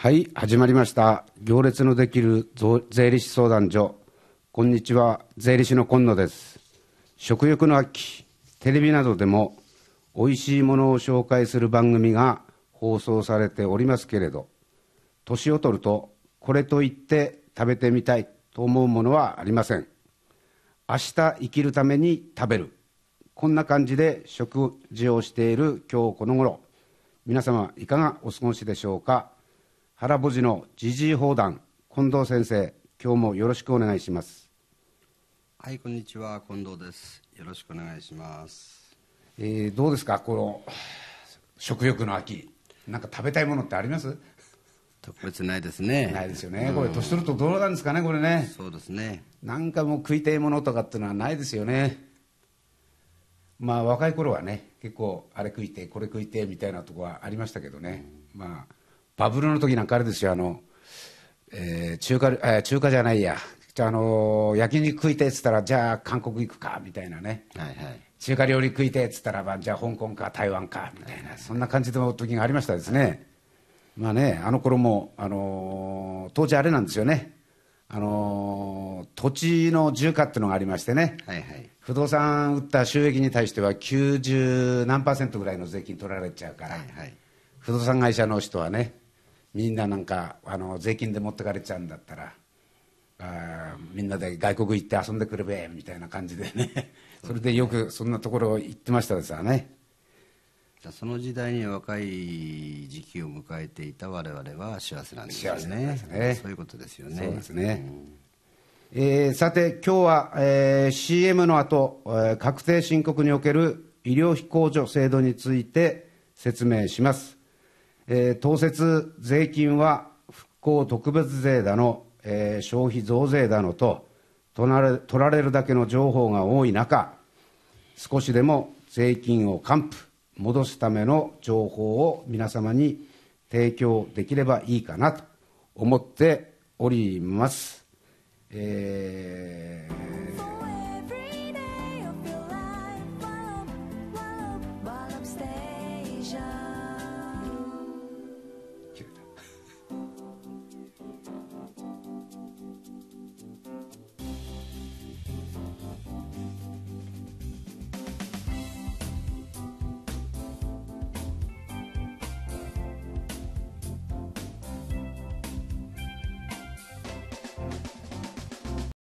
はい始まりました行列のできる税理士相談所こんにちは税理士の今野です食欲の秋テレビなどでも美味しいものを紹介する番組が放送されておりますけれど年を取るとこれといって食べてみたいと思うものはありません明日生きるために食べるこんな感じで食事をしている今日この頃皆様いかがお過ごしでしょうか原墓地のジジ事砲弾近藤先生今日もよろしくお願いしますはいこんにちは近藤ですよろしくお願いします、えー、どうですかこの食欲の秋なんか食べたいものってあります特別ないですねないですよね、これ年取るとどうなんですかねこれねそうですねなんかもう食いたいものとかっていうのはないですよねまあ若い頃はね結構あれ食いてこれ食いてみたいなとこはありましたけどね、うん、まあバブルの時なんかあれですよ、あの、えー、中華、え中華じゃないや、あのー、焼肉食いてっつったら、じゃあ韓国行くか、みたいなね。はいはい。中華料理食いてっつったらば、じゃあ香港か台湾か、みたいな、そんな感じの時がありましたですね。まあね、あの頃も、あのー、当時あれなんですよね。あのー、土地の重化っていうのがありましてね、はいはい、不動産売った収益に対しては90何パーセントぐらいの税金取られちゃうから、はいはい、不動産会社の人はねみんななんかあの税金で持ってかれちゃうんだったらあみんなで外国行って遊んでくれべみたいな感じでね それでよくそんなところ行ってましたですわねじゃその時代に若い時期を迎えていた我々は幸せなんですねですねそういうことですよねそうですね、うん、えー、さて今日は、えー、CM の後、えー、確定申告における医療費控除制度について説明しますえー、当節税金は復興特別税だの、えー、消費増税だのと取られ取られるだけの情報が多い中少しでも税金を還付戻すための情報を皆様に提供できればいいかなと思っております。えー